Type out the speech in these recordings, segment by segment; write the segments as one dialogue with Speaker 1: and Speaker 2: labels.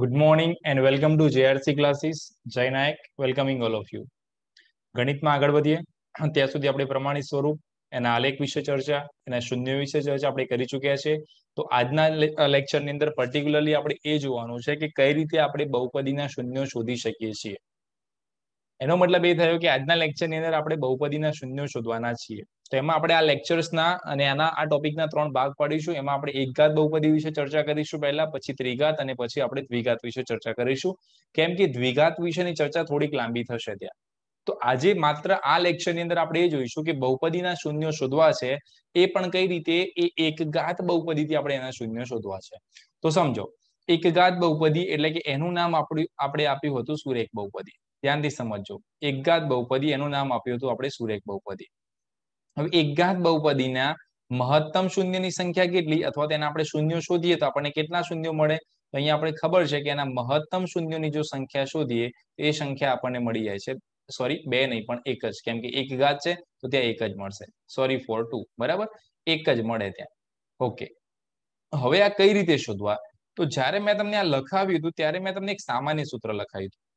Speaker 1: good morning and welcome to JRC classes Jay Nayak welcoming all of you ગણિતમાં આગળ વધીએ ત્યાં સુધી આપણે પ્રમાણિત સ્વરૂપ એના આલેખ વિશે ચર્ચા એના શૂન્ય વિશે ચર્ચા આપણે કરી ચુક્યા છે તો આજના લેક્ચરની અંદર પર્ટિક્યુલરલી આપણે એ જોવાનું છે કે કઈ રીતે આપણે બહુપદીના શૂન્યો શોધી શકીએ છીએ એનો મતલબ એ થયો કે આજના લેક્ચરની અંદર આપણે બહુપદીના શૂન્યો શોધવાના છીએ તો એમાં આપણે આ લેક્ચર્સના અને આના આ ટોપિકના ત્રણ ભાગ પાડીશું એમાં આપણે એકઘાત બહુપદી વિશે ચર્ચા કરીશું પહેલા પછી ત્રિઘાત અને પછી આપણે દ્વિઘાત વિશે ચર્ચા કરીશું કેમ કે દ્વિઘાત વિશેની ચર્ચા થોડીક લાંબી થશે ત્યાં તો આજે માત્ર આ લેક્ચરની અંદર આપણે એ જોઈશું કે બહુપદીના શૂન્યો શોધવા છે એ પણ કઈ રીતે એ એકઘાત બહુપદીથી આપણે એના શૂન્યો શોધવા છે તો સમજો એકઘાત બહુપદી એટલે કે એનું નામ આપણું આપણે આપ્યું હતું સુરેખ બહુપદી ધ્યાનથી સમજજો એકગાત બહુપદી એનું નામ આપ્યું હતું આપણે સુરેખ બહુપદી હવે એકગાત બહુપદીના મહત્તમ શૂન્યની સંખ્યા કેટલી અથવા તેના આપણે શૂન્યો શોધીએ તો આપણને કેટલા શૂન્યો મળે તો અહીંયા આપણે ખબર છે કે એના મહત્તમ શૂન્યોની જો સંખ્યા શોધીએ એ સંખ્યા આપણને મળી જાય છે સોરી બે નહીં પણ એક જ કેમ કે એક ઘાત છે તો ત્યાં એક જ મળશે સોરી ફોર ટુ બરાબર એક જ મળે ત્યાં ઓકે હવે આ કઈ રીતે શોધવા તો જ્યારે મેં તમને આ લખાવ્યું હતું ત્યારે મેં તમને એક સામાન્ય સૂત્ર લખાવ્યું હતું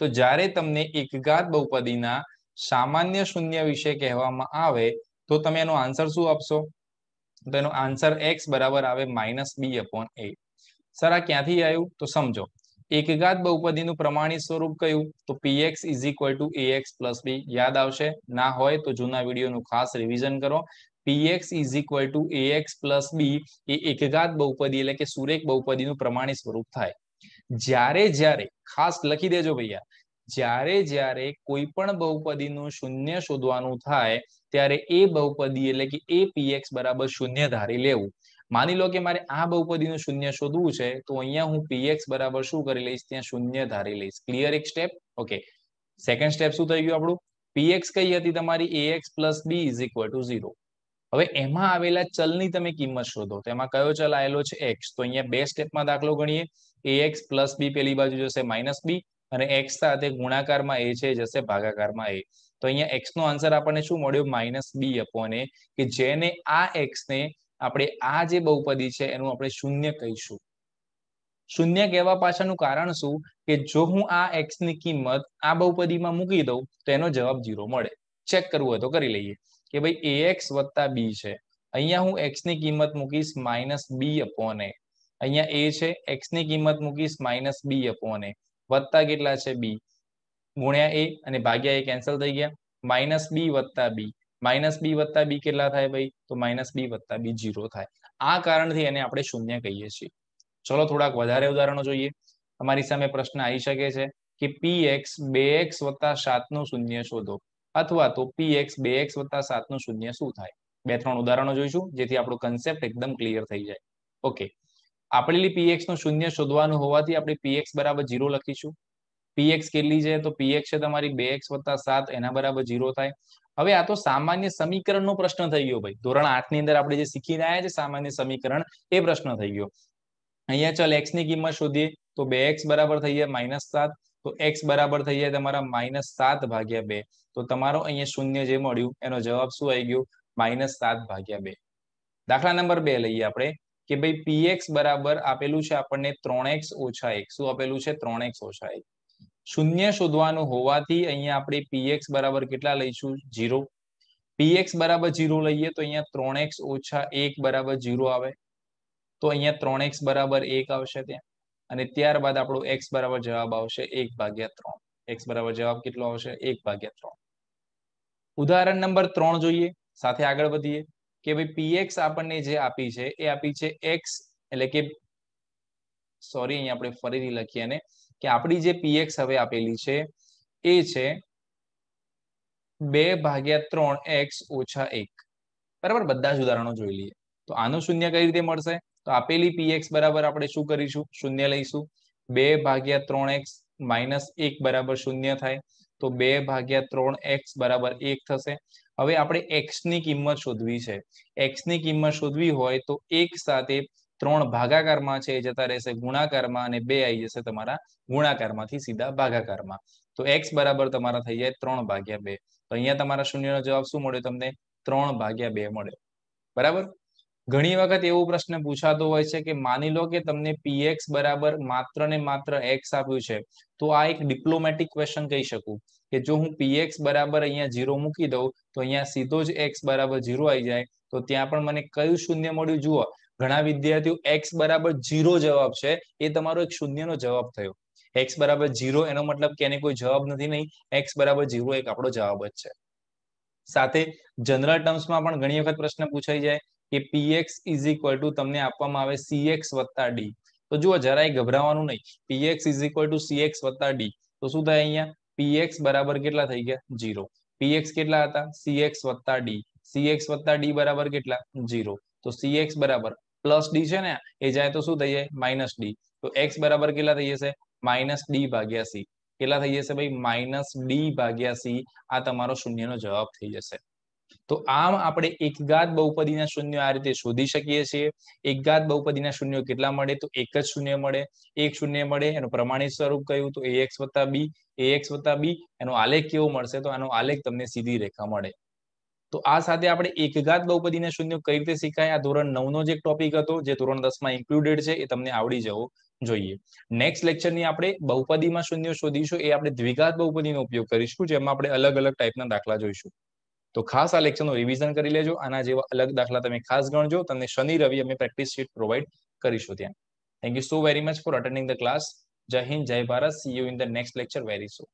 Speaker 1: તો જ્યારે તમને એકઘાત બહુપદીના સામાન્ય શૂન્ય વિશે કહેવામાં આવે તો તમે એનો આન્સર શું આપશો તો એનો આન્સર એક્સ બરાબર આવે minus b upon a sir આ ક્યાંથી આવ્યું તો સમજો એકઘાત બહુપદીનું પ્રમાણિત સ્વરૂપ કયું તો px is equal to ax plus b યાદ આવશે ના હોય તો જૂના વિડીયોનું ખાસ રિવિઝન કરો p x is equal to ax plus b એ એકઘાત બહુપદી એટલે કે સુરેખ બહુપદીનું પ્રમાણિત સ્વરૂપ થાય જ્યારે જ્યારે ખાસ લખી દેજો ભૈયા જ્યારે જ્યારે કોઈ પણ બહુપદીનું શૂન્ય શોધવાનું થાય ત્યારે એ બહુપદી એટલે કે એ પીએક્સ બરાબર શૂન્ય ધારી લેવું માની લો કે મારે આ બહુપદીનું શૂન્ય શોધવું છે તો અહીંયા હું પીએક્સ બરાબર શું કરી લઈશ ત્યાં શૂન્ય ધારી લઈશ ક્લિયર એક સ્ટેપ ઓકે સેકન્ડ સ્ટેપ શું થઈ ગયું આપણું પીએક્સ કઈ હતી તમારી a x plus b is equal to zero હવે એમાં આવેલા ચલની તમે કિંમત શોધો તો એમાં કયો ચલ આવેલો છે એક્સ તો અહીંયા બે સ્ટેપમાં દાખલો ગણીએ એક્સ પ્લસ બી પેલી બાજુ જશે માઇનસ બી અને એક્સ સાથે ગુણાકારમાં એ છે જશે ભાગાકારમાં એ તો અહીંયા એક્સ નો આન્સર આપણને શું મળ્યો માઇનસ બી અપોન કે જેને આ એક્સ ને આપણે આ જે બહુપદી છે એનું આપણે શૂન્ય કહીશું શૂન્ય કહેવા પાછળનું કારણ શું કે જો હું આ એક્સ ની કિંમત આ બહુપદીમાં મૂકી દઉં તો એનો જવાબ જીરો મળે ચેક કરવું હોય તો કરી લઈએ કે ભાઈ એ એક્સ વત્તા બી છે અહીંયા હું એક્સ ની કિંમત મૂકીશ માઇનસ બી અપોન અહીંયા એ છે એક્સ ની કિંમત મૂકીશ માઇનસ બી અપોન એ વત્તા કેટલા છે બી ગુણ્યા એ અને ભાગ્યા એ કેન્સલ થઈ ગયા માઇનસ બી વત્તા બી માઇનસ બી વત્તા બી કેટલા થાય ભાઈ તો માઇનસ બી વત્તા બી જીરો થાય આ કારણથી એને આપણે શૂન્ય કહીએ છીએ ચલો થોડાક વધારે ઉદાહરણો જોઈએ તમારી સામે પ્રશ્ન આવી શકે છે કે પી એક્સ બે એક્સ વત્તા સાતનું શૂન્ય શોધો અથવા તો પી એક્સ બે એક્સ વત્તા સાતનું શૂન્ય શું થાય બે ત્રણ ઉદાહરણો જોઈશું જેથી આપણો કન્સેપ્ટ એકદમ ક્લિયર થઈ જાય ઓકે આપેલી પીએક્સ નું શૂન્ય શોધવાનું હોવાથી આપણે પીએક્સ બરાબર ઝીરો લખીશું પીએક્સ કેટલી છે તો પીએક્સ છે તમારી બે એક્સ વત્તા સાત એના બરાબર ઝીરો થાય હવે આ તો સામાન્ય સમીકરણનો પ્રશ્ન થઈ ગયો ભાઈ ધોરણ આઠ ની અંદર આપણે જે શીખીને આવ્યા છે સામાન્ય સમીકરણ એ પ્રશ્ન થઈ ગયો અહીંયા ચાલ એક્સ ની કિંમત શોધીએ તો બે એક્સ બરાબર થઈ જાય માઇનસ સાત તો એક્સ બરાબર થઈ જાય તમારા માઇનસ સાત ભાગ્યા બે તો તમારો અહીંયા શૂન્ય જે મળ્યું એનો જવાબ શું આવી ગયો માઇનસ સાત ભાગ્યા બે દાખલા નંબર બે લઈએ આપણે કે ભાઈ પીએક્સ બરાબર આપેલું છે આપણને ત્રણ એક્સ ઓછા એક શું આપેલું છે ત્રણ એક્સ ઓછા એક શૂન્ય શોધવાનું હોવાથી અહીંયા આપણે પીએક્સ બરાબર કેટલા લઈશું જીરો પીએક્સ બરાબર જીરો લઈએ તો અહીંયા ત્રણ એક્સ ઓછા એક બરાબર જીરો આવે તો અહીંયા ત્રણ એક્સ બરાબર એક આવશે ત્યાં અને ત્યારબાદ આપણો એક્સ બરાબર જવાબ આવશે એક ભાગ્યા ત્રણ એક્સ બરાબર જવાબ કેટલો આવશે એક ભાગ્યા ત્રણ ઉદાહરણ નંબર ત્રણ જોઈએ સાથે આગળ વધીએ કે ભાઈ પીએક્સ આપણને જે આપી છે એ આપી છે એક્સ એટલે કે સોરી અહીંયા આપણે ફરીથી લખીએ ને કે આપણી જે પીએક્સ હવે આપેલી છે એ છે બે ભાગ્યા ત્રણ એક્સ ઓછા એક બરાબર બધા જ ઉદાહરણો જોઈ લઈએ તો આનું શૂન્ય કઈ રીતે મળશે તો આપેલી પીએક્સ બરાબર આપણે શું કરીશું શૂન્ય લઈશું બે ભાગ્યા ત્રણ એક્સ માઇનસ એક બરાબર શૂન્ય થાય તો બે ભાગ્યા ત્રણ એક્સ બરાબર એક થશે હવે આપણે એક્સ ની કિંમત શોધવી છે એક્સ ની કિંમત શોધવી હોય તો એક સાથે ત્રણ ભાગાકારમાં છે જતા રહેશે ગુણાકારમાં અને બે આવી જશે તમારા ગુણાકારમાંથી સીધા ભાગાકારમાં તો એક્સ બરાબર તમારા થઈ જાય ત્રણ ભાગ્યા બે તો અહીંયા તમારા શૂન્યનો જવાબ શું મળ્યો તમને ત્રણ ભાગ્યા બે મળ્યો બરાબર ઘણી વખત એવો પ્રશ્ન પૂછાતો હોય છે કે માની લો કે તમને પીએક્સ બરાબર માત્ર ને માત્ર એક્સ આપ્યું છે તો આ એક ડિપ્લોમેટિક ક્વેશ્ચન કહી શકું કે જો હું પીએક્સ બરાબર અહીંયા જીરો મૂકી દઉં તો અહીંયા સીધો જ એક્સ બરાબર જીરો આવી જાય તો ત્યાં પણ મને કયું શૂન્ય મળ્યું જુઓ ઘણા વિદ્યાર્થીઓ એક્સ બરાબર જીરો જવાબ છે એ તમારો એક શૂન્યનો જવાબ થયો એક્સ બરાબર જીરો એનો મતલબ કે એને કોઈ જવાબ નથી નહીં એક્સ બરાબર જીરો એક આપણો જવાબ જ છે સાથે જનરલ ટર્મ્સમાં પણ ઘણી વખત પ્રશ્ન પૂછાઈ જાય px = तुमने આપવામાં આવે cx + d તો જુઓ જરાય ગભરાવાનું નહીં px = cx + d તો શું થાય અહીંયા px બરાબર કેટલા થઈ ગયા 0 px કેટલા હતા cx + d cx + d બરાબર કેટલા 0 તો cx બરાબર + d છે ને એ જાય તો શું થઈ જાય - d તો x બરાબર કેટલા થઈ જશે - d / c કેટલા થઈ જશે ભાઈ - d / c આ તમારો શૂન્યનો જવાબ થઈ જશે તો આમ આપણે એકગાત બહુપદીના શૂન્ય આ રીતે શોધી શકીએ છીએ એકગાત બહુપદીના શૂન્ય કેટલા મળે તો એક જ શૂન્ય મળે એક શૂન્ય મળે એનું પ્રમાણિત સ્વરૂપ કહ્યું તો એક્સ વત્તા બી એક્સ વત્તા બી એનો આલેખ કેવો મળશે તો આનો આલેખ તમને સીધી રેખા મળે તો આ સાથે આપણે એકઘાત બહુપદીના શૂન્ય કઈ રીતે શીખાય આ ધોરણ નવ નો જે ટોપિક હતો જે ધોરણ દસમાં ઇન્ક્લુડેડ છે એ તમને આવડી જવો જોઈએ નેક્સ્ટ લેક્ચરની આપણે બહુપદીમાં શૂન્ય શોધીશું એ આપણે દ્વિઘાત બહુપદીનો ઉપયોગ કરીશું જેમાં આપણે અલગ અલગ ટાઈપના દાખલા જોઈશું તો ખાસ આ લેક્ચરનું રિવિઝન કરી લેજો આના જેવા અલગ દાખલા તમે ખાસ ગણજો તમને શનિ રવિ અમે પ્રેક્ટિસ શીટ પ્રોવાઈડ કરીશું ત્યાં thank you so very much for attending the class જય હિન્દ જય Bharat see you in the next lecture very soon